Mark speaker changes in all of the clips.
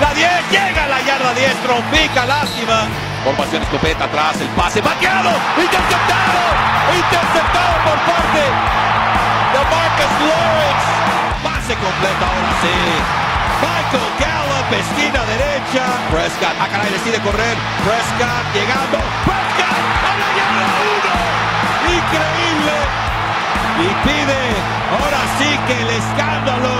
Speaker 1: la 10, llega la yarda 10, trompica, lástima. Formación escopeta atrás, el pase, bateado, interceptado, interceptado por parte de Marcus Lawrence. Pase completo ahora sí. Michael Gallup, esquina derecha. Prescott, acá caray, decide correr. Prescott llegando. Prescott a la yarda 1. Increíble. Y pide ahora sí que el escándalo.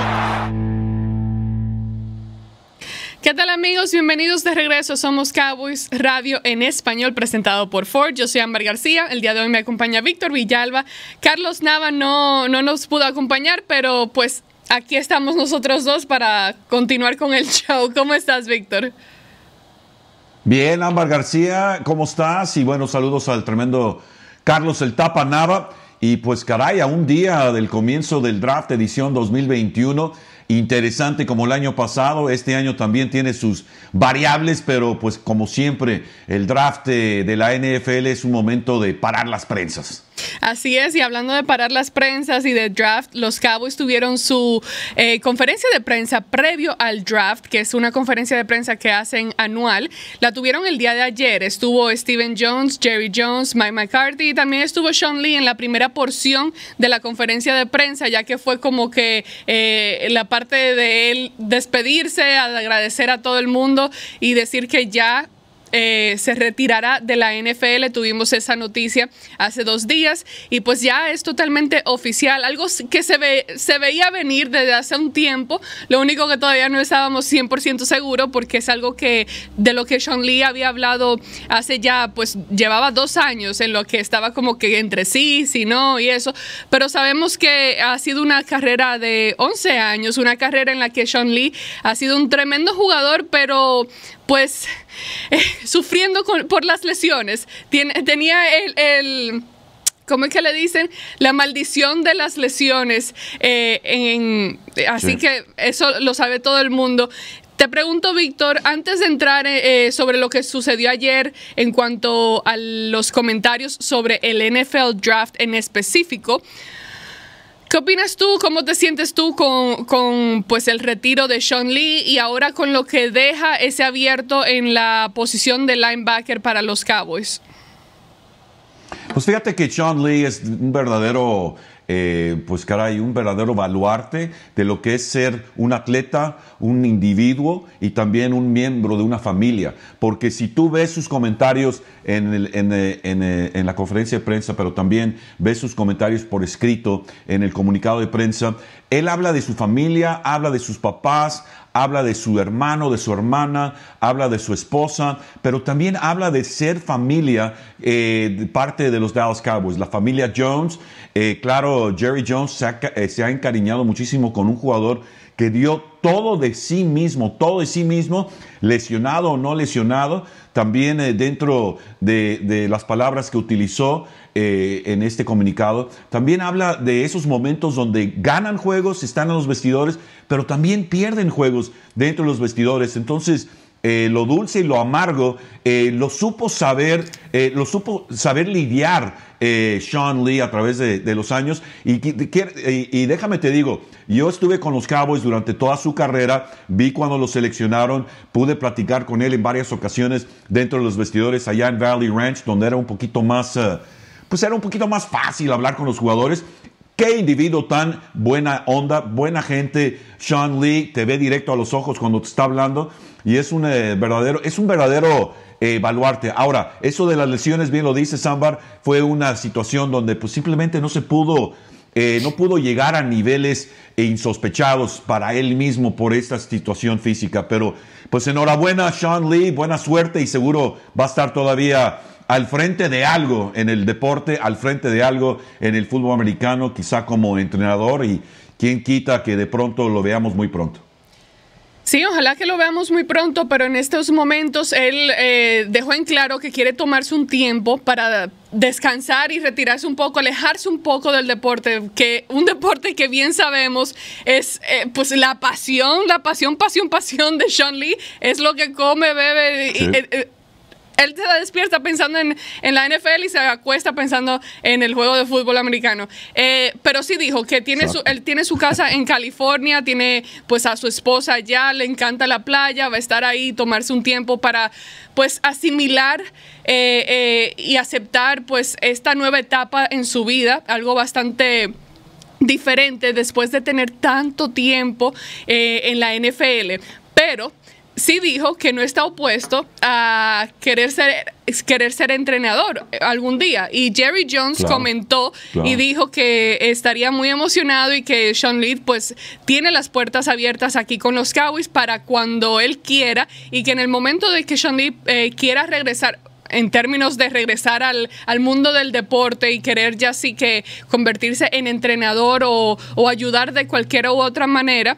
Speaker 2: ¿Qué tal amigos? Bienvenidos de regreso. Somos Cowboys Radio en español presentado por Ford. Yo soy Amber García. El día de hoy me acompaña Víctor Villalba. Carlos Nava no, no nos pudo acompañar, pero pues aquí estamos nosotros dos para continuar con el show. ¿Cómo estás, Víctor?
Speaker 1: Bien, Ámbar García, ¿cómo estás? Y bueno, saludos al tremendo Carlos el Tapa Nava. Y pues caray, a un día del comienzo del draft edición 2021 interesante como el año pasado. Este año también tiene sus variables, pero pues como siempre, el draft de la NFL es un momento de parar las prensas.
Speaker 2: Así es, y hablando de parar las prensas y de draft, los Cowboys tuvieron su eh, conferencia de prensa previo al draft, que es una conferencia de prensa que hacen anual. La tuvieron el día de ayer. Estuvo Steven Jones, Jerry Jones, Mike McCarthy y también estuvo Sean Lee en la primera porción de la conferencia de prensa, ya que fue como que eh, la parte de él despedirse, agradecer a todo el mundo y decir que ya eh, se retirará de la NFL. Tuvimos esa noticia hace dos días y pues ya es totalmente oficial, algo que se, ve, se veía venir desde hace un tiempo. Lo único que todavía no estábamos 100% seguros porque es algo que de lo que Sean Lee había hablado hace ya, pues llevaba dos años en lo que estaba como que entre sí, si no y eso. Pero sabemos que ha sido una carrera de 11 años, una carrera en la que Sean Lee ha sido un tremendo jugador, pero pues eh, sufriendo por las lesiones. tenía el, ¿cómo es que le dicen? La maldición de las lesiones. Eh, así que eso lo sabe todo el mundo. Te pregunto, Víctor, antes de entrar eh, sobre lo que sucedió ayer en cuanto a los comentarios sobre el NFL Draft en específico, ¿Qué opinas tú? ¿Cómo te sientes tú con, pues, el retiro de Sean Lee y ahora con lo que deja ese abierto en la posición de linebacker para los Cowboys?
Speaker 1: Pues fíjate que Sean Lee es un verdadero pues pues caray, un verdadero baluarte de lo que es ser un atleta, un individuo y también un miembro de una familia. Porque si tú ves sus comentarios en, eh, eh, la conferencia de prensa, pero también ves sus comentarios por escrito en el comunicado de prensa, él habla de su familia, habla de sus papás, habla de su hermano, de su hermana, habla de su esposa, pero también habla de ser familia eh, parte de los Dallas Cowboys. La familia Jones, eh, claro, Jerry Jones eh, se ha encariñado muchísimo con un jugador que dio todo de sí mismo, todo de sí mismo, lesionado o no lesionado, también eh, dentro de, las palabras que utilizó eh, en este comunicado, también habla de esos momentos donde ganan juegos, están en los vestidores, pero también pierden juegos dentro de los vestidores. Entonces, eh, lo dulce y lo amargo, eh, lo supo saber, eh, lo supo saber lidiar Sean Lee a través de, los años. Y, y, déjame te digo, yo estuve con los Cowboys durante toda su carrera, vi cuando lo seleccionaron, pude platicar con él en varias ocasiones dentro de los vestidores allá en Valley Ranch, donde era un poquito más, pues era un poquito más fácil hablar con los jugadores. Qué individuo tan buena onda, buena gente. Sean Lee te ve directo a los ojos cuando te está hablando. Y es un eh, verdadero, es un verdadero eh, baluarte. Ahora, eso de las lesiones, bien lo dice Sambar, fue una situación donde pues, simplemente no se pudo. Eh, no pudo llegar a niveles insospechados para él mismo por esta situación física. Pero pues enhorabuena Sean Lee, buena suerte y seguro va a estar todavía al frente de algo en el deporte, al frente de algo en el fútbol americano, quizá como entrenador y quien quita que de pronto lo veamos muy pronto.
Speaker 2: Sí, ojalá que lo veamos muy pronto, pero en estos momentos él eh, dejó en claro que quiere tomarse un tiempo para descansar y retirarse un poco, alejarse un poco del deporte, que un deporte que bien sabemos es eh, pues la pasión, la pasión, pasión, pasión de Sean Lee, es lo que come, bebe y... Eh, él se despierta pensando en, la NFL y se acuesta pensando en el juego de fútbol americano. Eh, pero sí dijo que tiene su, él tiene su casa en California, tiene pues a su esposa allá, le encanta la playa, va a estar ahí, tomarse un tiempo para pues asimilar eh, eh, y aceptar pues esta nueva etapa en su vida, algo bastante diferente después de tener tanto tiempo en la NFL. Pero sí dijo que no está opuesto a querer ser, querer ser entrenador algún día. Y Jerry Jones comentó y dijo que estaría muy emocionado y que Sean Lee pues tiene las puertas abiertas aquí con los Cowboys para cuando él quiera y que en el momento de que Sean Lee eh, quiera regresar en términos de regresar al, al, mundo del deporte y querer ya sí que convertirse en entrenador o, o ayudar de cualquier u otra manera,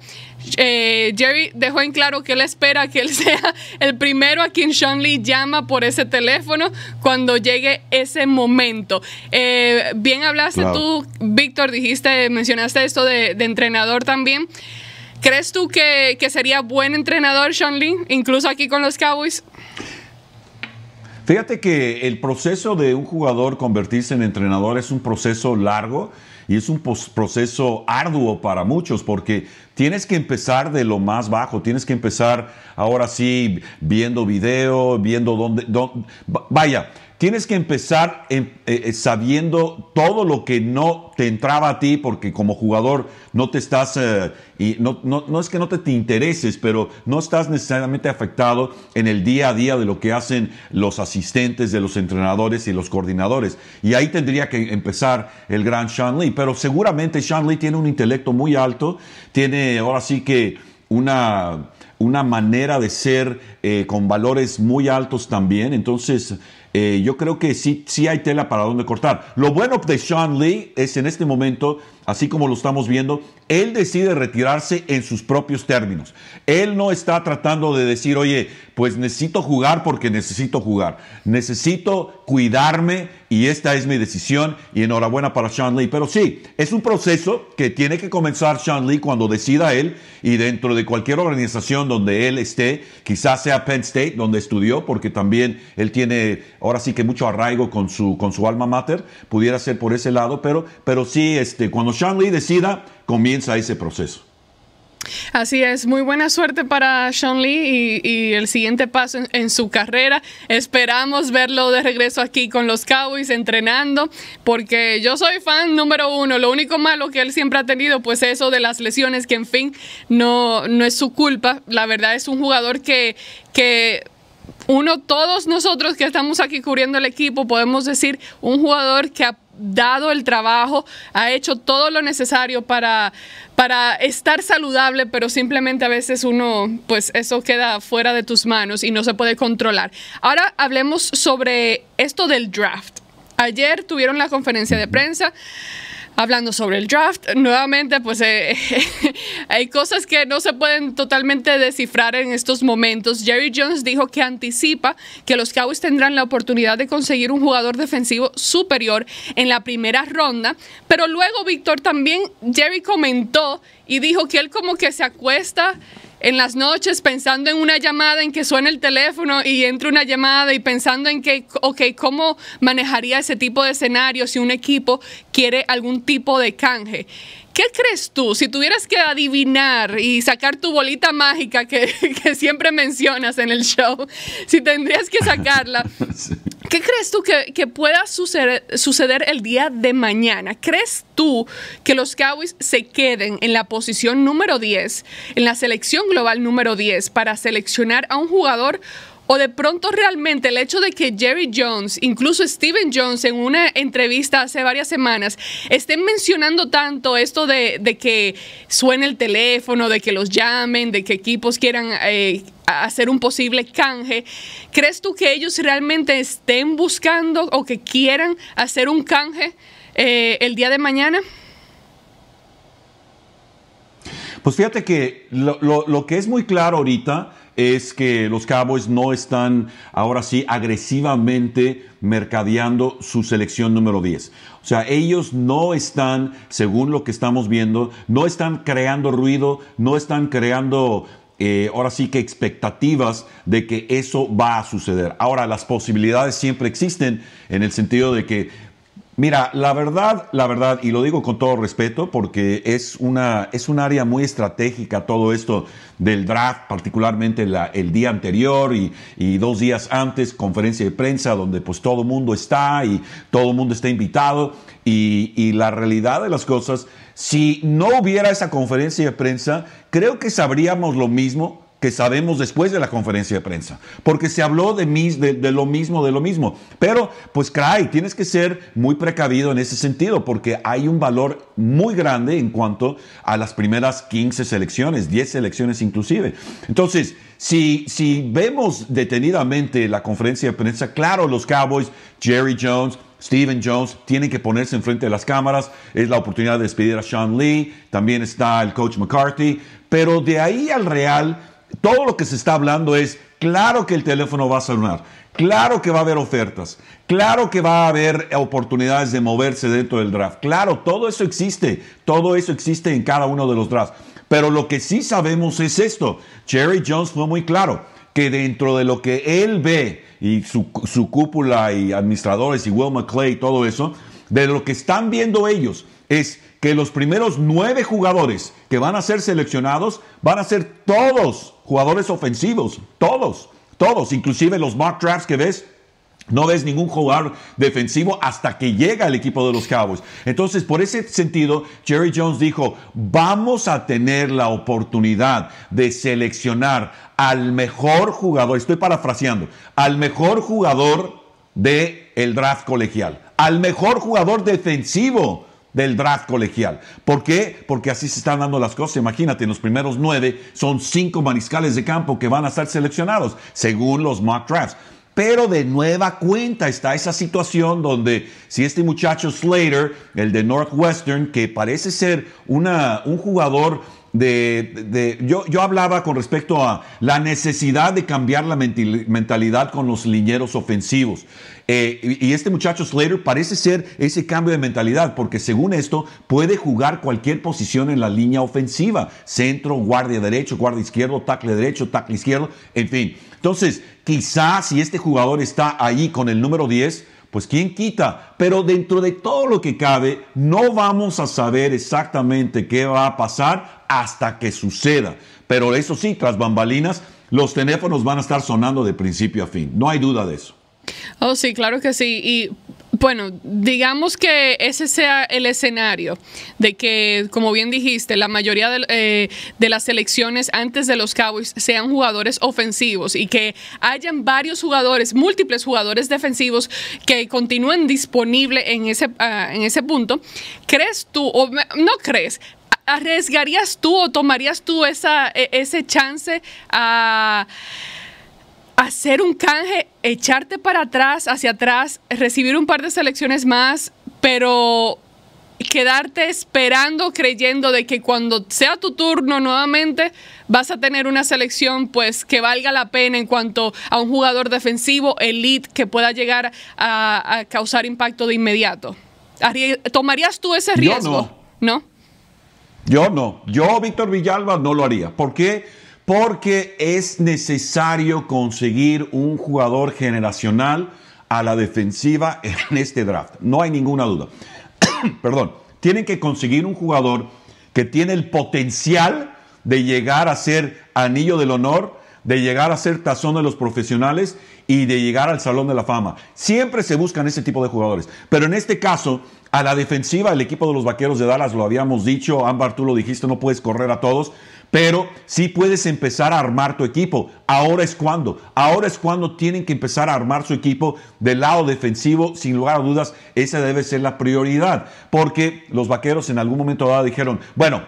Speaker 2: eh, Jerry dejó en claro que él espera que él sea el primero a quien Sean Lee llama por ese teléfono cuando llegue ese momento. Eh, bien hablaste tú, Víctor, dijiste, mencionaste esto de, entrenador también. ¿Crees tú que, que, sería buen entrenador Sean Lee, incluso aquí con los Cowboys?
Speaker 1: Fíjate que el proceso de un jugador convertirse en entrenador es un proceso largo y es un proceso arduo para muchos porque Tienes que empezar de lo más bajo, tienes que empezar ahora sí viendo video, viendo dónde, dónde vaya, Tienes que empezar em, eh, eh, sabiendo todo lo que no te entraba a ti, porque como jugador no te estás, eh, y no, no, es que no te, te, intereses, pero no estás necesariamente afectado en el día a día de lo que hacen los asistentes, de los entrenadores y los coordinadores. Y ahí tendría que empezar el gran Sean Lee. Pero seguramente Sean Lee tiene un intelecto muy alto, tiene ahora sí que una, una manera de ser con valores muy altos también. Entonces, eh, yo creo que sí, sí hay tela para dónde cortar. Lo bueno de Sean Lee es en este momento, así como lo estamos viendo, él decide retirarse en sus propios términos. Él no está tratando de decir, oye, pues necesito jugar porque necesito jugar. Necesito cuidarme y esta es mi decisión y enhorabuena para Sean Lee. Pero sí, es un proceso que tiene que comenzar Sean Lee cuando decida él y dentro de cualquier organización donde él esté, quizás sea Penn State donde estudió, porque también él tiene ahora sí que mucho arraigo con su, con su alma mater, pudiera ser por ese lado, pero, pero sí, este, cuando Sean Lee decida, comienza ese proceso.
Speaker 2: Así es, muy buena suerte para Sean Lee y, el siguiente paso en, su carrera. Esperamos verlo de regreso aquí con los Cowboys entrenando, porque yo soy fan número uno. Lo único malo que él siempre ha tenido, pues eso de las lesiones, que en fin, no, no es su culpa. La verdad es un jugador que, que uno, todos nosotros que estamos aquí cubriendo el equipo, podemos decir un jugador que ha dado el trabajo, ha hecho todo lo necesario para, para estar saludable, pero simplemente a veces uno, pues eso queda fuera de tus manos y no se puede controlar. Ahora hablemos sobre esto del draft. Ayer tuvieron la conferencia de prensa hablando sobre el draft, nuevamente, pues eh, hay cosas que no se pueden totalmente descifrar en estos momentos. Jerry Jones dijo que anticipa que los Cowboys tendrán la oportunidad de conseguir un jugador defensivo superior en la primera ronda, pero luego, Víctor, también Jerry comentó y dijo que él como que se acuesta en las noches pensando en una llamada, en que suena el teléfono y entra una llamada y pensando en que, ok, ¿cómo manejaría ese tipo de escenario si un equipo quiere algún tipo de canje? ¿Qué crees tú? Si tuvieras que adivinar y sacar tu bolita mágica que, siempre mencionas en el show, si tendrías que sacarla, ¿qué crees tú que, pueda suceder, suceder, el día de mañana? ¿Crees tú que los Cowboys se queden en la posición número 10, en la selección global número 10, para seleccionar a un jugador o de pronto realmente el hecho de que Jerry Jones, incluso Steven Jones en una entrevista hace varias semanas, estén mencionando tanto esto de, que suene el teléfono, de que los llamen, de que equipos quieran eh, hacer un posible canje, ¿crees tú que ellos realmente estén buscando o que quieran hacer un canje eh, el día de mañana?
Speaker 1: Pues fíjate que lo, lo, lo que es muy claro ahorita es que los Cowboys no están ahora sí agresivamente mercadeando su selección número 10. O sea, ellos no están, según lo que estamos viendo, no están creando ruido, no están creando eh, ahora sí que expectativas de que eso va a suceder. Ahora, las posibilidades siempre existen en el sentido de que Mira, la verdad, la verdad, y lo digo con todo respeto, porque es una es un área muy estratégica todo esto del draft, particularmente el día anterior y, y, dos días antes, conferencia de prensa, donde pues todo el mundo está y todo el mundo está invitado. Y, y la realidad de las cosas, si no hubiera esa conferencia de prensa, creo que sabríamos lo mismo que sabemos después de la conferencia de prensa, porque se habló de, mis, de, lo mismo, de lo mismo. Pero, pues, tienes que ser muy precavido en ese sentido, porque hay un valor muy grande en cuanto a las primeras 15 selecciones, 10 selecciones inclusive. Entonces, si, si vemos detenidamente la conferencia de prensa, claro, los Cowboys, Jerry Jones, Steven Jones tienen que ponerse enfrente de las cámaras. Es la oportunidad de despedir a Sean Lee. También está el coach McCarthy. Pero de ahí al Real, todo lo que se está hablando es, claro que el teléfono va a sonar, claro que va a haber ofertas, claro que va a haber oportunidades de moverse dentro del draft, claro, todo eso existe, todo eso existe en cada uno de los drafts. Pero lo que sí sabemos es esto, Jerry Jones fue muy claro, que dentro de lo que él ve y su, cúpula y administradores y Will McClay y todo eso, de lo que están viendo ellos es que los primeros nueve jugadores que van a ser seleccionados van a ser todos jugadores ofensivos, todos, todos, inclusive los mock drafts que ves. No ves ningún jugador defensivo hasta que llega el equipo de los Cowboys. Entonces, por ese sentido, Jerry Jones dijo, vamos a tener la oportunidad de seleccionar al mejor jugador, estoy parafraseando, al mejor jugador del el draft colegial, al mejor jugador defensivo del draft colegial. ¿Por qué? Porque así se están dando las cosas. Imagínate, en los primeros nueve son cinco mariscales de campo que van a estar seleccionados, según los mock drafts. Pero de nueva cuenta está esa situación donde si este muchacho Slater, el de Northwestern, que parece ser una, un jugador de, yo, hablaba con respecto a la necesidad de cambiar la mentalidad con los linieros ofensivos. Eh, y, este muchacho Slater parece ser ese cambio de mentalidad, porque según esto puede jugar cualquier posición en la línea ofensiva, centro, guardia derecho, guardia izquierdo, tackle derecho, tackle izquierdo, en fin. Entonces, quizás si este jugador está ahí con el número 10, pues quién quita, pero dentro de todo lo que cabe, no vamos a saber exactamente qué va a pasar hasta que suceda. Pero eso sí, tras bambalinas, los teléfonos van a estar sonando de principio a fin, no hay duda de eso.
Speaker 2: Oh, sí, claro que sí. Y bueno, digamos que ese sea el escenario de que, como bien dijiste, la mayoría eh, de, las selecciones antes de los Cowboys sean jugadores ofensivos y que hayan varios jugadores, múltiples jugadores defensivos que continúen disponibles en ese, ah, en ese punto. ¿Crees tú, o no crees, arriesgarías tú o tomarías tú esa, e, ese chance a hacer un canje, echarte para atrás, hacia atrás, recibir un par de selecciones más, pero quedarte esperando, creyendo de que cuando sea tu turno nuevamente vas a tener una selección pues que valga la pena en cuanto a un jugador defensivo elite que pueda llegar a, causar impacto de inmediato. ¿Tomarías tú ese riesgo?
Speaker 1: no. ¿No? Yo no. Yo, Víctor Villalba, no lo haría. ¿Por qué? porque es necesario conseguir un jugador generacional a la defensiva en este draft. No hay ninguna duda. Perdón, tienen que conseguir un jugador que tiene el potencial de llegar a ser anillo del honor, de llegar a ser tazón de los profesionales y de llegar al Salón de la Fama. Siempre se buscan ese tipo de jugadores. Pero en este caso, a la defensiva, el equipo de los Vaqueros de Dallas, lo habíamos dicho, Ámbar, tú lo dijiste, no puedes correr a todos. Pero sí puedes empezar a armar tu equipo. Ahora es cuando. Ahora es cuando tienen que empezar a armar su equipo del lado defensivo. Sin lugar a dudas, esa debe ser la prioridad. Porque los vaqueros en algún momento dijeron, bueno,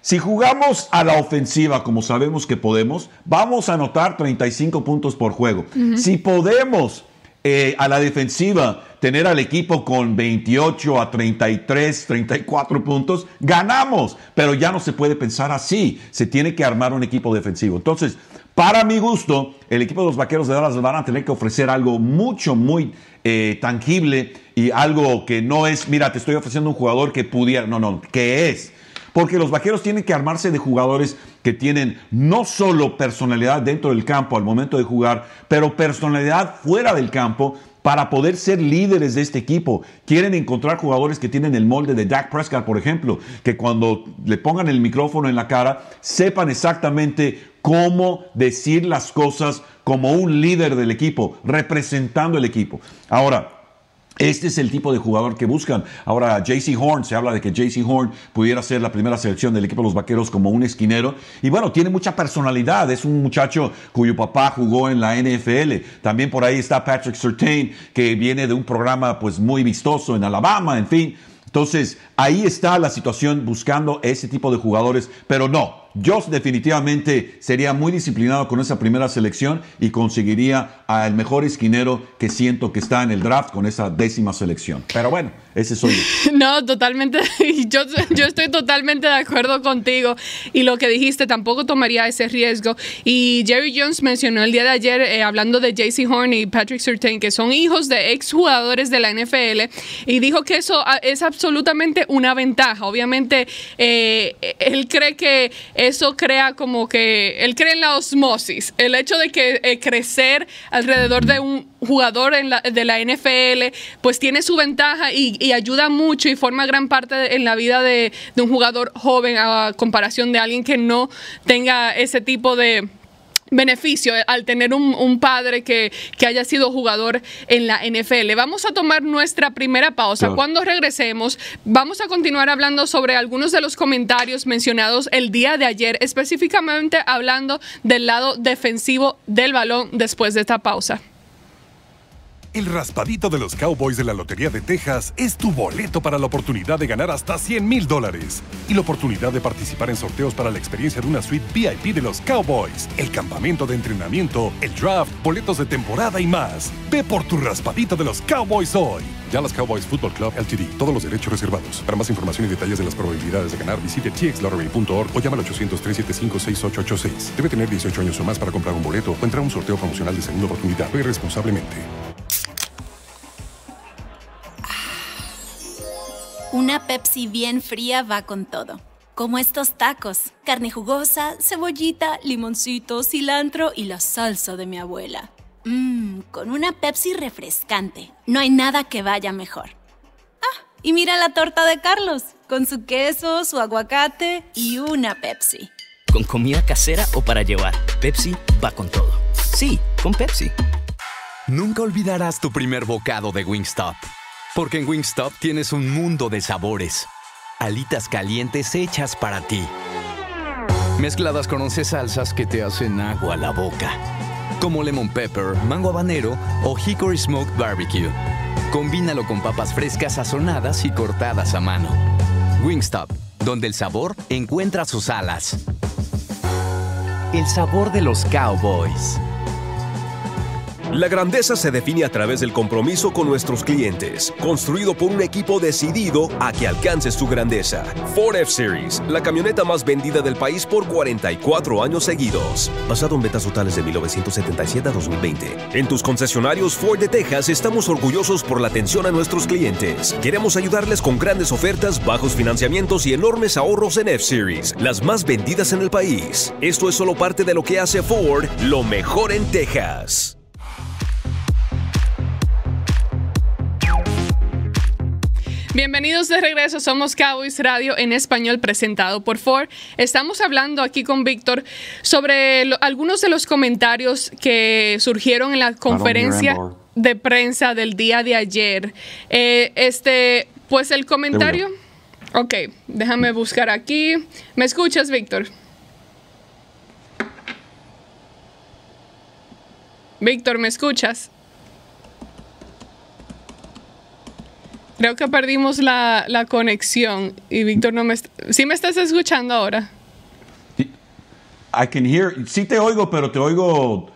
Speaker 1: si jugamos a la ofensiva como sabemos que podemos, vamos a anotar 35 puntos por juego. Si podemos eh, a la defensiva, tener al equipo con 28 a 33, 34 puntos, ganamos, pero ya no se puede pensar así, se tiene que armar un equipo defensivo. Entonces, para mi gusto, el equipo de los Vaqueros de Dallas van a tener que ofrecer algo mucho, muy eh, tangible y algo que no es, mira, te estoy ofreciendo un jugador que pudiera, no, no, que es. Porque los Vaqueros tienen que armarse de jugadores que tienen no solo personalidad dentro del campo al momento de jugar, pero personalidad fuera del campo para poder ser líderes de este equipo. Quieren encontrar jugadores que tienen el molde de Dak Prescott, por ejemplo, que cuando le pongan el micrófono en la cara, sepan exactamente cómo decir las cosas como un líder del equipo, representando el equipo. Ahora, este es el tipo de jugador que buscan. Ahora, JC Horn, se habla de que JC Horn pudiera ser la primera selección del equipo de los Vaqueros como un esquinero. Y bueno, tiene mucha personalidad. Es un muchacho cuyo papá jugó en la NFL. También por ahí está Patrick Sertain, que viene de un programa pues muy vistoso en Alabama, en fin. Entonces, ahí está la situación buscando ese tipo de jugadores, pero no, Josh definitivamente sería muy disciplinado con esa primera selección y conseguiría al mejor esquinero que siento que está en el draft con esa décima selección. Pero bueno, ese soy yo.
Speaker 2: No, totalmente. Yo, estoy totalmente de acuerdo contigo. Y lo que dijiste, tampoco tomaría ese riesgo. Y Jerry Jones mencionó el día de ayer, eh, hablando de JC Horn y Patrick Surtain, que son hijos de exjugadores de la NFL, y dijo que eso ah, es absolutamente una ventaja. Obviamente, eh, él cree que eso crea como que él cree en la osmosis, el hecho de que eh, crecer alrededor de un jugador de la NFL, pues tiene su ventaja y, ayuda mucho y forma gran parte en la vida de un jugador joven a comparación de alguien que no tenga ese tipo de beneficio eh, al tener un, padre que, que, haya sido jugador en la NFL. Vamos a tomar nuestra primera pausa. Cuando regresemos, vamos a continuar hablando sobre algunos de los comentarios mencionados el día de ayer, específicamente hablando del lado defensivo del balón después de esta pausa.
Speaker 1: El raspadito de los Cowboys de la Lotería de Texas es tu boleto para la oportunidad de ganar hasta 100 mil dólares y la oportunidad de participar en sorteos para la experiencia de una suite VIP de los Cowboys, el campamento de entrenamiento, el draft, boletos de temporada y más. Ve por tu raspadito de los Cowboys hoy. Dallas Cowboys Football Club LTD. Todos los derechos reservados. Para más información y detalles de las probabilidades de ganar, visite txlottery.org o llama al 800-375-6886. Debe tener 18 años o más para comprar un boleto o entrar a un sorteo promocional de segunda oportunidad. Ve responsablemente.
Speaker 2: Una Pepsi bien fría va con todo. Como estos tacos, carne jugosa, cebollita, limoncito, cilantro y la salsa de mi abuela. Mmm, con una Pepsi refrescante. No hay nada que vaya mejor. Ah, y mira la torta de Carlos, con su queso, su aguacate y una Pepsi. Con comida casera o para llevar, Pepsi va con todo. Sí, con Pepsi. Nunca olvidarás tu primer bocado de Wingstop. Porque en Wingstop tienes un mundo de sabores. Alitas calientes hechas para ti. Mezcladas con 11 salsas que te hacen agua a la boca. Como lemon pepper, mango habanero o hickory smoked barbecue. Combínalo con papas frescas sazonadas y cortadas a mano. Wingstop, donde el sabor encuentra sus alas. El sabor de los cowboys. La grandeza se
Speaker 1: define a través del compromiso con nuestros clientes, construido por un equipo decidido a que alcances tu grandeza. Ford F-Series, la camioneta más vendida del país por 44 años seguidos, basado en ventas totales de 1977 a 2020. En tus concesionarios Ford de Texas estamos orgullosos por la atención a nuestros clientes. Queremos ayudarles con grandes ofertas, bajos financiamientos y enormes ahorros en F-Series, las más vendidas en el país. Esto es solo parte de lo que hace Ford lo mejor en Texas.
Speaker 2: Bienvenidos de regreso, somos Cowboys Radio en español presentado por Ford. Estamos hablando aquí con Víctor sobre algunos de los comentarios que surgieron en la conferencia de prensa del día de ayer. Eh, este, pues el comentario. Ok, déjame buscar aquí. ¿Me escuchas, Víctor? Víctor, ¿me escuchas? Creo que perdimos la, conexión y Víctor no me... ¿Sí me estás escuchando ahora? I
Speaker 1: can hear... Sí te oigo, pero te oigo...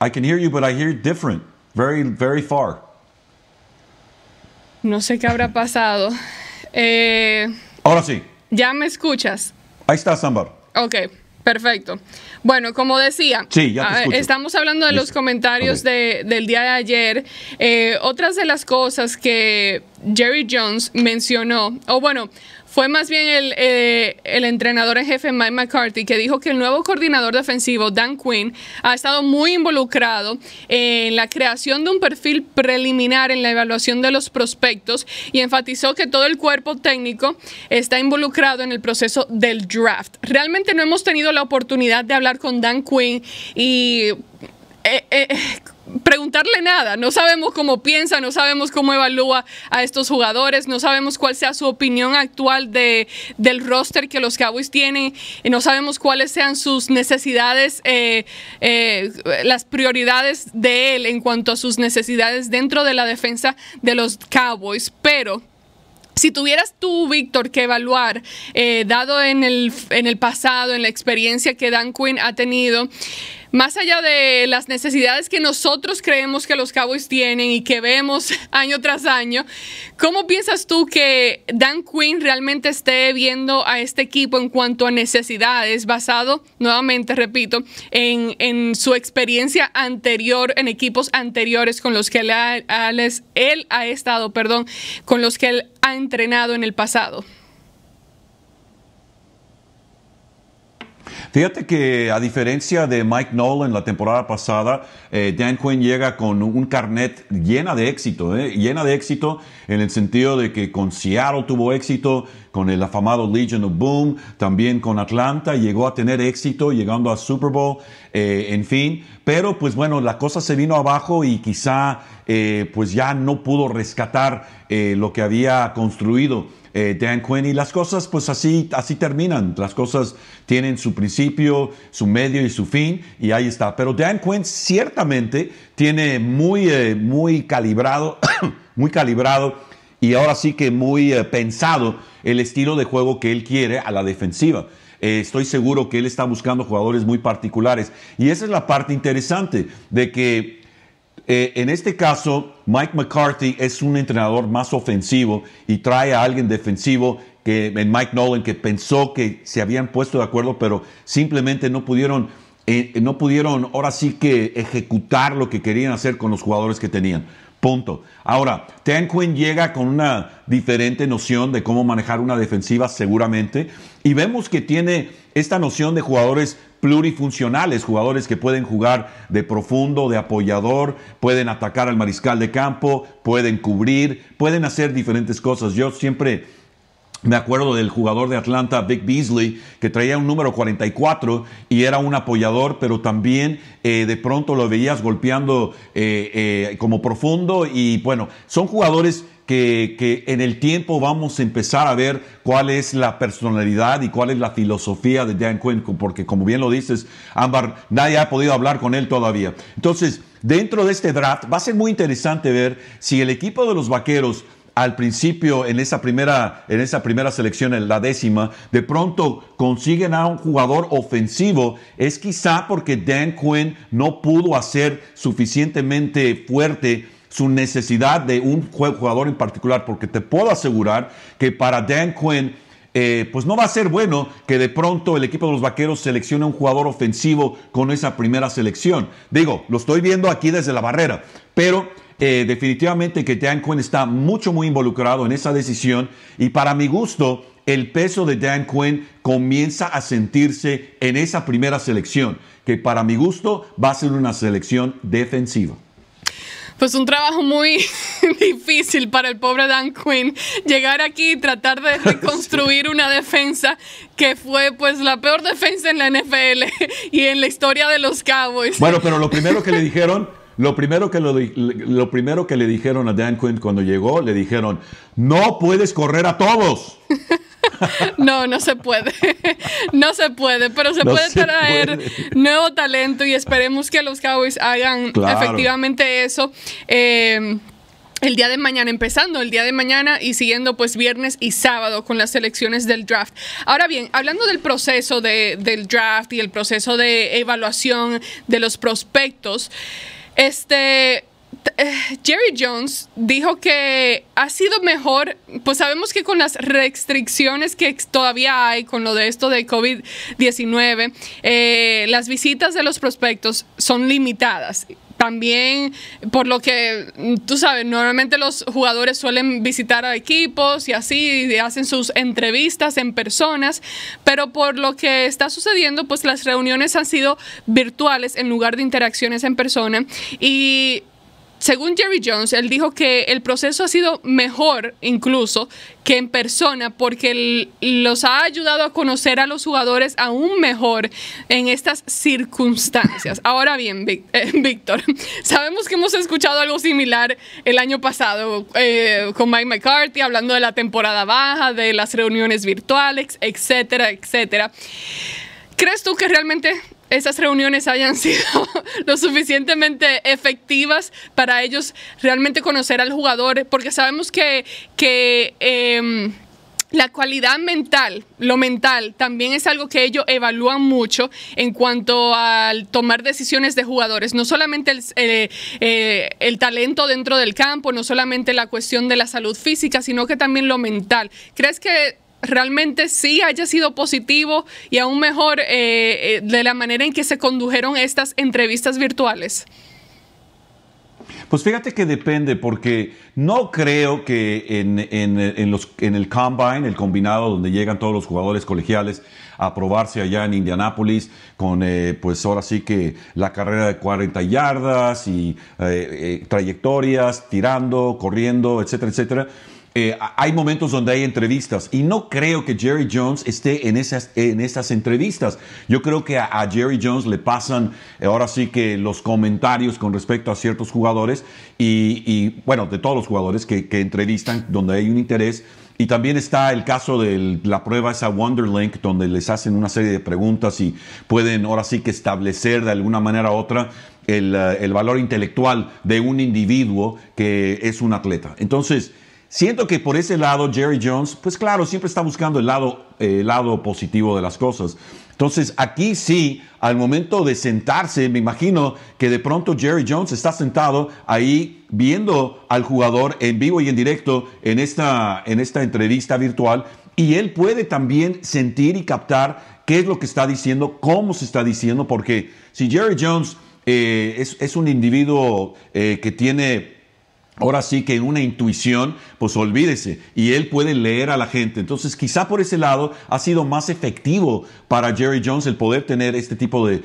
Speaker 1: I can hear you, but I hear different. Very, very far.
Speaker 2: No sé qué habrá pasado. Eh, ahora sí. ¿Ya me escuchas?
Speaker 1: Ahí está, Sambar.
Speaker 2: Ok. Perfecto. Bueno, como decía, ah, estamos hablando de los comentarios del día de ayer. Eh, otras de las cosas que Jerry Jones mencionó, o bueno, fue más bien eh, el, entrenador en jefe Mike McCarthy que dijo que el nuevo coordinador defensivo, Dan Quinn, ha estado muy involucrado en la creación de un perfil preliminar en la evaluación de los prospectos y enfatizó que todo el cuerpo técnico está involucrado en el proceso del draft. Realmente no hemos tenido la oportunidad de hablar con Dan Quinn y... Eh, eh, preguntarle nada. No sabemos cómo piensa, no sabemos cómo evalúa a estos jugadores, no sabemos cuál sea su opinión actual de, del roster que los Cowboys tienen, y no sabemos cuáles sean sus necesidades, eh, eh, las prioridades de él en cuanto a sus necesidades dentro de la defensa de los Cowboys, pero... Si tuvieras tú, Víctor, que evaluar, eh, dado en el, en el pasado, en la experiencia que Dan Quinn ha tenido, más allá de las necesidades que nosotros creemos que los Cowboys tienen y que vemos año tras año, ¿cómo piensas tú que Dan Quinn realmente esté viendo a este equipo en cuanto a necesidades, basado, nuevamente repito, en, su experiencia anterior, en equipos anteriores con los que él ha estado, perdón, con los que él ha entrenado en el pasado?
Speaker 1: Fíjate que a diferencia de Mike Nolan la temporada pasada, eh, Dan Quinn llega con un carnet llena de éxito, eh, llena de éxito en el sentido de que con Seattle tuvo éxito, con el afamado Legion of Boom, también con Atlanta llegó a tener éxito llegando a Super Bowl, eh, en fin, pero pues bueno, la cosa se vino abajo y quizá pues ya no pudo rescatar lo que había construido eh, dan Quinn y las cosas pues así, así terminan, las cosas tienen su principio, su medio y su fin y ahí está. Pero Dan Quinn ciertamente tiene muy, eh, muy calibrado, muy calibrado y ahora sí que muy eh, pensado el estilo de juego que él quiere a la defensiva. estoy seguro que él está buscando jugadores muy particulares. Y esa es la parte interesante de que eh, en este caso, Mike McCarthy es un entrenador más ofensivo y trae a alguien defensivo que en Mike Nolan que pensó que se habían puesto de acuerdo, pero simplemente no pudieron, eh, no pudieron ahora sí que ejecutar lo que querían hacer con los jugadores que tenían. Punto. Ahora, Ten Quinn llega con una diferente noción de cómo manejar una defensiva seguramente y vemos que tiene esta noción de jugadores plurifuncionales, jugadores que pueden jugar de profundo, de apoyador, pueden atacar al mariscal de campo, pueden cubrir, pueden hacer diferentes cosas. Yo siempre me acuerdo del jugador de Atlanta, Vic Beasley, que traía un número 44 y era un apoyador, pero también eh, de pronto lo veías golpeando eh, eh, como profundo. Y bueno, son jugadores que, en el tiempo vamos a empezar a ver cuál es la personalidad y cuál es la filosofía de Dan Quinn, porque como bien lo dices, Ámbar, nadie ha podido hablar con él todavía. Entonces, dentro de este draft va a ser muy interesante ver si el equipo de los Vaqueros al principio en esa primera, en esa primera selección, en la décima, de pronto consiguen a un jugador ofensivo, es quizá porque Dan Quinn no pudo hacer suficientemente fuerte su necesidad de un jugador en particular, porque te puedo asegurar que para Dan Quinn eh, pues no va a ser bueno que de pronto el equipo de los Vaqueros seleccione un jugador ofensivo con esa primera selección. Digo, lo estoy viendo aquí desde la barrera, pero eh, definitivamente que Dan Quinn está mucho, muy involucrado en esa decisión y para mi gusto el peso de Dan Quinn comienza a sentirse en esa primera selección, que para mi gusto va a ser una selección defensiva
Speaker 2: pues un trabajo muy difícil para el pobre Dan Quinn llegar aquí y tratar de reconstruir una defensa que fue pues la peor defensa en la NFL y en la historia de los Cowboys. Bueno, pero
Speaker 1: lo primero que le dijeron, lo primero que lo, lo primero que le dijeron a Dan Quinn cuando llegó, le dijeron, "No puedes correr a todos."
Speaker 2: no, no se puede. no se puede, pero se puede traer nuevo talento y esperemos que los Cowboys hagan efectivamente eso. Eh, el día de mañana, empezando el día de mañana y siguiendo pues viernes y sábado con las selecciones del draft. Ahora bien, hablando del proceso del draft y el proceso de evaluación de los prospectos, este eh, Jerry Jones dijo que ha sido mejor, pues sabemos que con las restricciones que todavía hay con lo de esto de COVID-19, eh, las visitas de los prospectos son limitadas también por lo que tú sabes, normalmente los jugadores suelen visitar a equipos y así hacen sus entrevistas en personas, pero por lo que está sucediendo, pues las reuniones han sido virtuales en lugar de interacciones en persona y según Jerry Jones, él dijo que el proceso ha sido mejor incluso que en persona porque los ha ayudado a conocer a los jugadores aún mejor en estas circunstancias. Ahora bien, eh, Víctor, sabemos que hemos escuchado algo similar el año pasado eh, con Mike McCarthy hablando de la temporada baja, de las reuniones virtuales, etcétera, etcétera. ¿Crees tú que realmente esas reuniones hayan sido lo suficientemente efectivas para ellos realmente conocer al jugador, porque sabemos que, em, la cualidad mental, lo mental, también es algo que ellos evalúan mucho en cuanto al tomar decisiones de jugadores. No solamente el, eh, eh, el, talento dentro del campo, no solamente la cuestión de la salud física, sino que también lo mental. ¿Crees que realmente sí haya sido positivo y aún mejor eh, eh, de la manera en que se condujeron estas entrevistas virtuales?
Speaker 1: Pues fíjate que depende, porque no creo que en, los, en, el combine, el combinado donde llegan todos los jugadores colegiales a probarse allá en Indianápolis, con eh, pues ahora sí que la carrera de 40 yardas y trayectorias, tirando, corriendo, etcétera, etcétera eh, hay momentos donde hay entrevistas y no creo que Jerry Jones esté en esas, en esas entrevistas. Yo creo que a, Jerry Jones le pasan eh, ahora sí que los comentarios con respecto a ciertos jugadores y, bueno, de todos los jugadores que, entrevistan donde hay un interés. Y también está el caso de la prueba esa Wonderlink, donde les hacen una serie de preguntas y pueden ahora sí que establecer de alguna manera u otra el, eh, el valor intelectual de un individuo que es un atleta. Entonces, Siento que por ese lado Jerry Jones, pues claro, siempre está buscando el lado, eh, lado positivo de las cosas. Entonces aquí sí, al momento de sentarse, me imagino que de pronto Jerry Jones está sentado ahí viendo al jugador en vivo y en directo en esta, en esta entrevista virtual y él puede también sentir y captar qué es lo que está diciendo, cómo se está diciendo, porque si Jerry Jones eh, es, un individuo eh, que tiene Ahora sí que en una intuición, pues olvídese, y él puede leer a la gente. Entonces, quizá por ese lado ha sido más efectivo para Jerry Jones el poder tener este tipo de,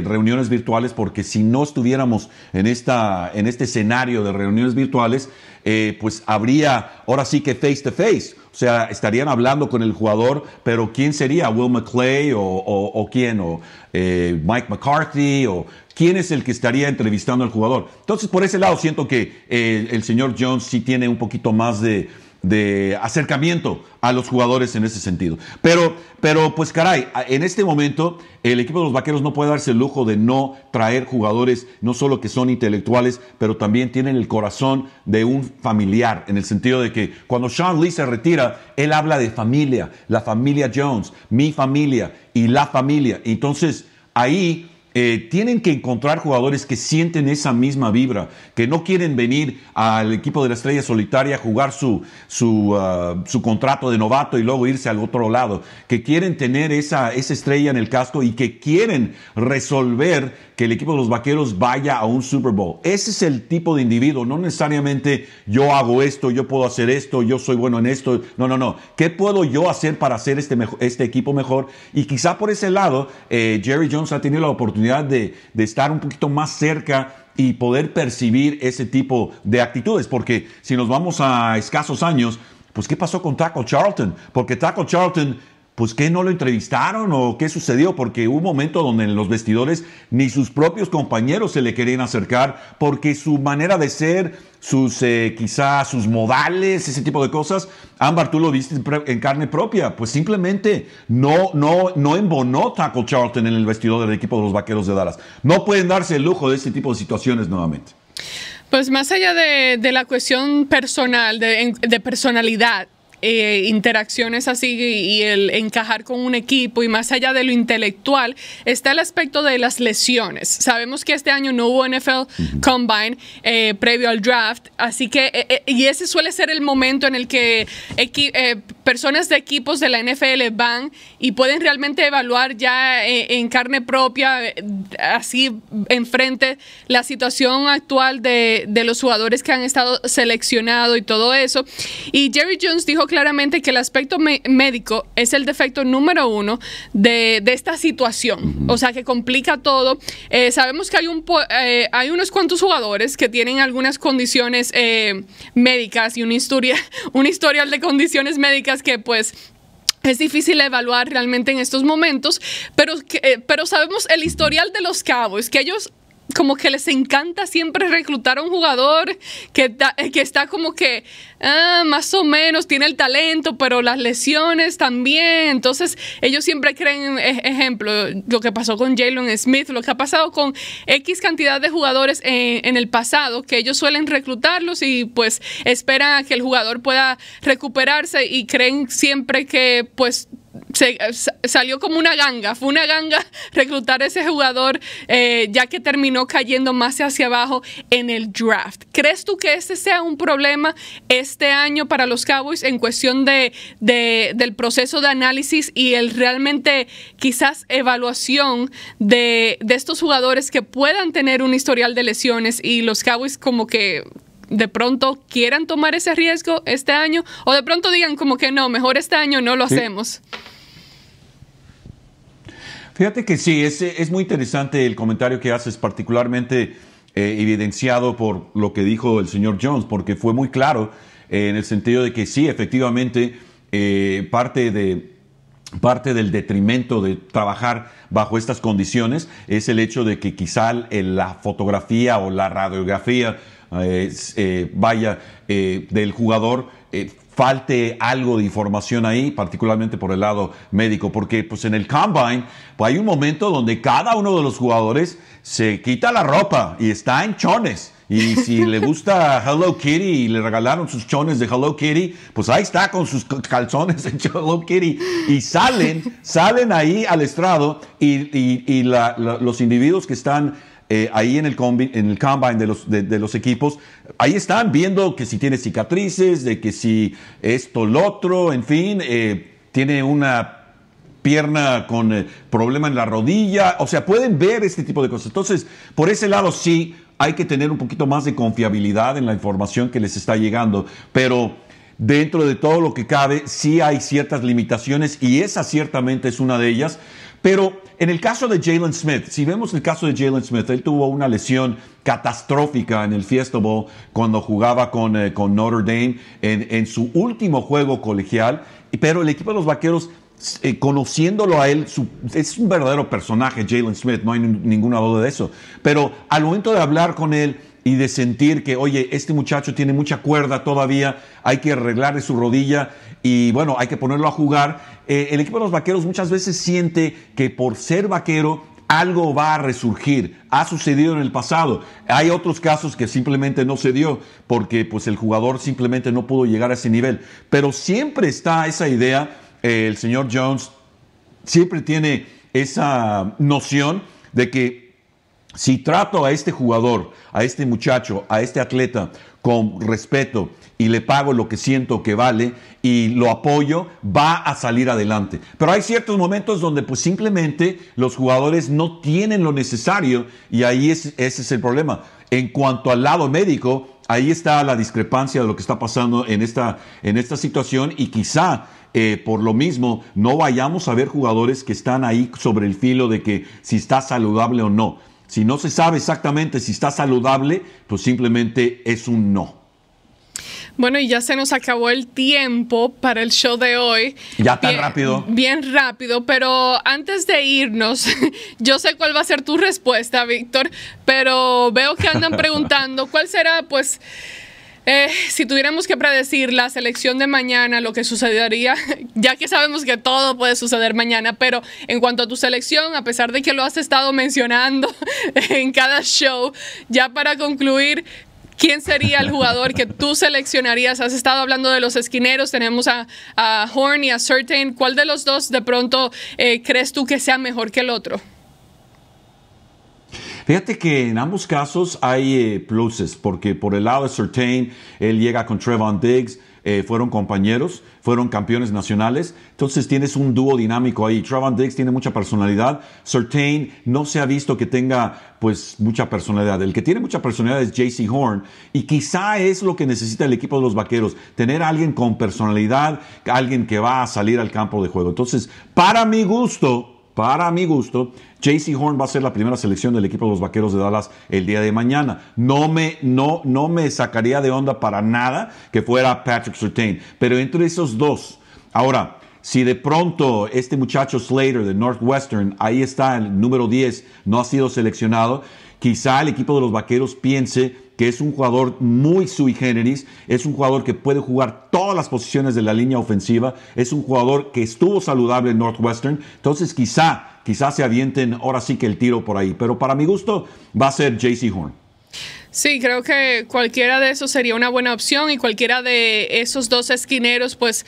Speaker 1: reuniones virtuales, porque si no estuviéramos en, esta, en este escenario de reuniones virtuales, eh, pues habría ahora sí que face to face. O sea, estarían hablando con el jugador, pero ¿quién sería? ¿Will McClay o, quién? ¿O eh, Mike McCarthy? ¿O quién es el que estaría entrevistando al jugador? Entonces, por ese lado, siento que eh, el señor Jones sí tiene un poquito más de, de acercamiento a los jugadores en ese sentido. Pero, pero pues caray, en este momento el equipo de los Vaqueros no puede darse el lujo de no traer jugadores, no solo que son intelectuales, pero también tienen el corazón de un familiar, en el sentido de que cuando Sean Lee se retira, él habla de familia, la familia Jones, mi familia y la familia. Entonces, ahí eh, tienen que encontrar jugadores que sienten esa misma vibra, que no quieren venir al equipo de la estrella solitaria a jugar su, su, ah, contrato de novato y luego irse al otro lado, que quieren tener esa, esa estrella en el casco y que quieren resolver el equipo de los Vaqueros vaya a un Super Bowl. Ese es el tipo de individuo, no necesariamente yo hago esto, yo puedo hacer esto, yo soy bueno en esto. No, no, no. ¿Qué puedo yo hacer para hacer este, este equipo mejor? Y quizá por ese lado, eh, Jerry Jones ha tenido la oportunidad de, de estar un poquito más cerca y poder percibir ese tipo de actitudes, porque si nos vamos a escasos años, pues ¿qué pasó con Taco Charlton? Porque Taco Charlton pues que no lo entrevistaron o qué sucedió, porque hubo un momento donde en los vestidores ni sus propios compañeros se le querían acercar, porque su manera de ser, sus eh, quizás sus modales, ese tipo de cosas, Ámbar, tú lo viste en carne propia, pues simplemente no, no, no embonó Taco Charlton en el vestidor del equipo de los Vaqueros de Dallas. No pueden darse el lujo de este tipo de situaciones nuevamente.
Speaker 2: Pues más allá de, de la cuestión personal, de, de personalidad, eh, interacciones así y el encajar con un equipo y más allá de lo intelectual, está el aspecto de las lesiones. Sabemos que este año no hubo NFL Combine eh, previo al draft, así que, eh, y ese suele ser el momento en el que personas de equipos de la NFL van y pueden realmente evaluar ya en carne propia, así enfrente, la situación actual de, de los jugadores que han estado seleccionados y todo eso. Y Jerry Jones dijo que claramente que el aspecto médico es el defecto número uno de, esta situación, o sea, que complica todo. Eh, sabemos que hay, un, eh, hay unos cuantos jugadores que tienen algunas condiciones eh, médicas y una historia, un historial de condiciones médicas que pues es difícil evaluar realmente en estos momentos, pero, pero sabemos el historial de los cabos, que ellos como que les encanta siempre reclutar a un jugador que, que está como que ah, más o menos tiene el talento, pero las lesiones también. Entonces, ellos siempre creen, e-, ejemplo, lo que pasó con Jalen Smith, lo que ha pasado con X cantidad de jugadores en, en el pasado, que ellos suelen reclutarlos y pues esperan a que el jugador pueda recuperarse y creen siempre que pues eh, salió como una ganga, fue una ganga reclutar a ese jugador eh, ya que terminó cayendo más hacia abajo en el draft. ¿Crees tú que ese sea un problema este año para los Cowboys en cuestión de, del proceso de análisis y el realmente quizás evaluación de, de estos jugadores que puedan tener un historial de lesiones y los Cowboys como que de pronto quieran tomar ese riesgo este año o de pronto digan como que no, mejor este año no lo hacemos.
Speaker 1: Fíjate que sí, es, es, muy interesante el comentario que haces, particularmente eh, evidenciado por lo que dijo el señor Jones, porque fue muy claro eh, en el sentido de que sí, efectivamente, eh, parte de, parte del detrimento de trabajar bajo estas condiciones es el hecho de que quizá la fotografía o la radiografía eh, eh, vaya, eh, del jugador, falte algo de información ahí, particularmente por el lado médico, porque pues en el combine pues, hay un momento donde cada uno de los jugadores se quita la ropa y está en chones. Y si le gusta Hello Kitty y le regalaron sus chones de Hello Kitty, pues ahí está con sus calzones de Hello Kitty. Y salen, salen ahí al estrado y, los individuos que están eh, ahí en el, en el combine de los, equipos, ahí están viendo que si tiene cicatrices, de que si esto, lo otro, en fin, eh, tiene una pierna con eh, problema en la rodilla, o sea, pueden ver este tipo de cosas. Entonces, por ese lado sí, hay que tener un poquito más de confiabilidad en la información que les está llegando, pero dentro de todo lo que cabe, sí hay ciertas limitaciones y esa ciertamente es una de ellas, pero en el caso de Jalen Smith, si vemos el caso de Jalen Smith, él tuvo una lesión catastrófica en el Fiesta Bowl cuando jugaba con, eh, con Notre Dame en, su último juego colegial, pero el equipo de los Vaqueros, eh, conociéndolo a él, es un verdadero personaje Jalen Smith, no hay ninguna duda de eso, pero al momento de hablar con él, y de sentir que, oye, este muchacho tiene mucha cuerda todavía, hay que arreglarle su rodilla y bueno, hay que ponerlo a jugar. Eh, el equipo de los vaqueros muchas veces siente que por ser vaquero algo va a resurgir. Ha sucedido en el pasado. Hay otros casos que simplemente no se dio porque pues el jugador simplemente no pudo llegar a ese nivel. Pero siempre está esa idea, eh, el señor Jones siempre tiene esa noción de que si trato a este jugador, a este muchacho, a este atleta con respeto, y le pago lo que siento que vale y lo apoyo, va a salir adelante. Pero hay ciertos momentos donde pues simplemente los jugadores no tienen lo necesario y ahí ese es el problema. En cuanto al lado médico, ahí está la discrepancia de lo que está pasando en esta, en esta situación y quizá eh, por lo mismo no vayamos a ver jugadores que están ahí sobre el filo de que si está saludable o no. Si no se sabe exactamente si está saludable, pues simplemente es un no.
Speaker 2: Bueno, y ya se nos acabó el tiempo para el show de hoy. Ya tan rápido. Bien rápido, pero antes de irnos, yo sé cuál va a ser tu respuesta, Víctor, pero veo que andan preguntando cuál será, pues... Eh, si tuviéramos que predecir la selección de mañana, lo que sucedería, ya que sabemos que todo puede suceder mañana, pero en cuanto a tu selección, a pesar de que lo has estado mencionando en cada show, ya para concluir, ¿Quién sería el jugador que tú seleccionarías? Has estado hablando de los esquineros, tenemos a, Horn y a Certain. ¿Cuál de los dos de pronto eh, crees tú que sea mejor que el otro?
Speaker 1: Fíjate que en ambos casos hay eh, pluses, porque por el lado de Certain, él llega con Trevon Diggs eh, fueron compañeros, fueron campeones nacionales. Entonces tienes un dúo dinámico ahí. Travon Diggs tiene mucha personalidad. Certain no se ha visto que tenga pues mucha personalidad. El que tiene mucha personalidad es JC Horn y quizá es lo que necesita el equipo de los Vaqueros, tener alguien con personalidad, alguien que va a salir al campo de juego. Entonces, para mi gusto, para mi gusto, JC Horn va a ser la primera selección del equipo de los Vaqueros de Dallas el día de mañana. No me, no, no me sacaría de onda para nada que fuera Patrick Surtain, pero entre esos dos. Ahora, si de pronto este muchacho Slater de Northwestern, ahí está el número 10, no ha sido seleccionado, quizá el equipo de los Vaqueros piense que es un jugador muy sui generis, es un jugador que puede jugar todas las posiciones de la línea ofensiva, es un jugador que estuvo saludable en Northwestern, entonces quizá, quizá se avienten ahora sí que el tiro por ahí, pero para mi gusto va a ser JC Horn.
Speaker 2: Sí, creo que cualquiera de esos sería una buena opción y cualquiera de esos dos esquineros pues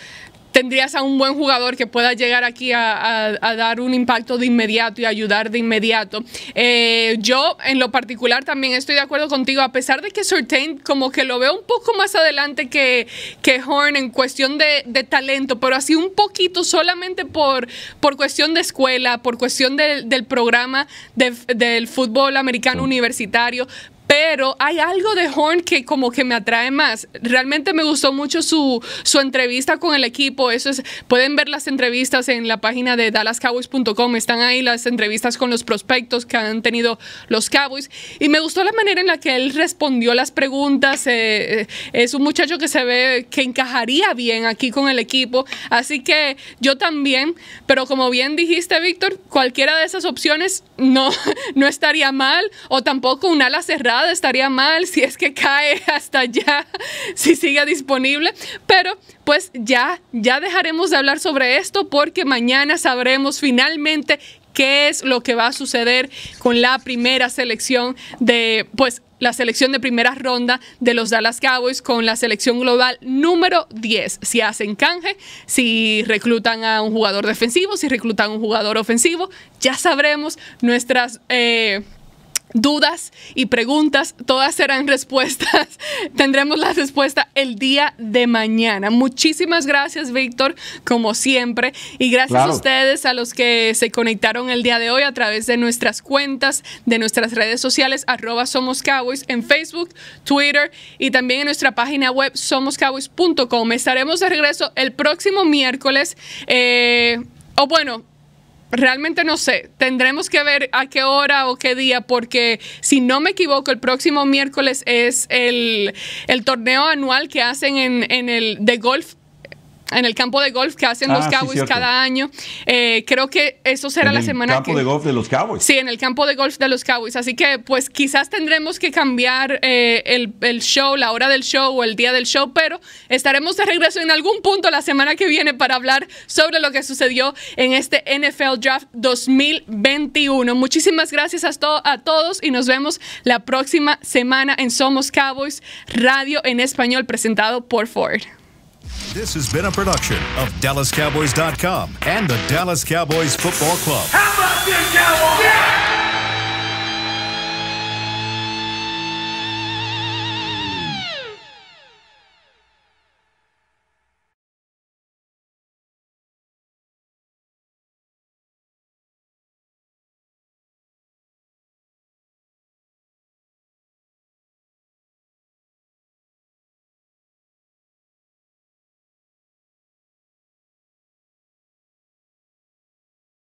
Speaker 2: tendrías a un buen jugador que pueda llegar aquí a, dar un impacto de inmediato y ayudar de inmediato. Eh, yo, en lo particular, también estoy de acuerdo contigo, a pesar de que Surtain como que lo veo un poco más adelante que, Horn en cuestión de, talento, pero así un poquito solamente por, por cuestión de escuela, por cuestión del programa del fútbol americano universitario, pero hay algo de Horn que como que me atrae más. Realmente me gustó mucho su, su entrevista con el equipo. Eso es, pueden ver las entrevistas en la página de DallasCowboys.com. Están ahí las entrevistas con los prospectos que han tenido los Cowboys. Y me gustó la manera en la que él respondió las preguntas. Eh, eh, es un muchacho que se ve que encajaría bien aquí con el equipo. Así que yo también, pero como bien dijiste, Víctor, cualquiera de esas opciones no, no estaría mal o tampoco un ala cerrada estaría mal si es que cae hasta allá, si sigue disponible. Pero pues ya, ya dejaremos de hablar sobre esto porque mañana sabremos finalmente qué es lo que va a suceder con la primera selección de, pues, la selección de primera ronda de los Dallas Cowboys con la selección global número 10. Si hacen canje, si reclutan a un jugador defensivo, si reclutan a un jugador ofensivo, ya sabremos nuestras... Eh, dudas y preguntas, todas serán respuestas. Tendremos la respuesta el día de mañana. Muchísimas gracias, Víctor, como siempre. Y gracias a ustedes, a los que se conectaron el día de hoy a través de nuestras cuentas, de nuestras redes sociales, arroba Somos Cowboys en Facebook, Twitter y también en nuestra página web somoscowboys.com. Estaremos de regreso el próximo miércoles. Eh, o bueno, realmente no sé. Tendremos que ver a qué hora o qué día, porque si no me equivoco, el próximo miércoles es el, torneo anual que hacen en, en el de golf en el campo de golf que hacen los ah, Cowboys cada año. Eh, creo que eso será la semana que... ¿En el campo de golf de los Cowboys? Sí, en el campo de golf de los Cowboys. Así que pues quizás tendremos que cambiar eh, el, show, la hora del show o el día del show, pero estaremos de regreso en algún punto la semana que viene para hablar sobre lo que sucedió en este NFL Draft 2021. Muchísimas gracias a, a todos y nos vemos la próxima semana en Somos Cowboys Radio en Español presentado por Ford. This has been a production of DallasCowboys.com and the Dallas Cowboys Football Club. How about this, Cowboys? Yeah!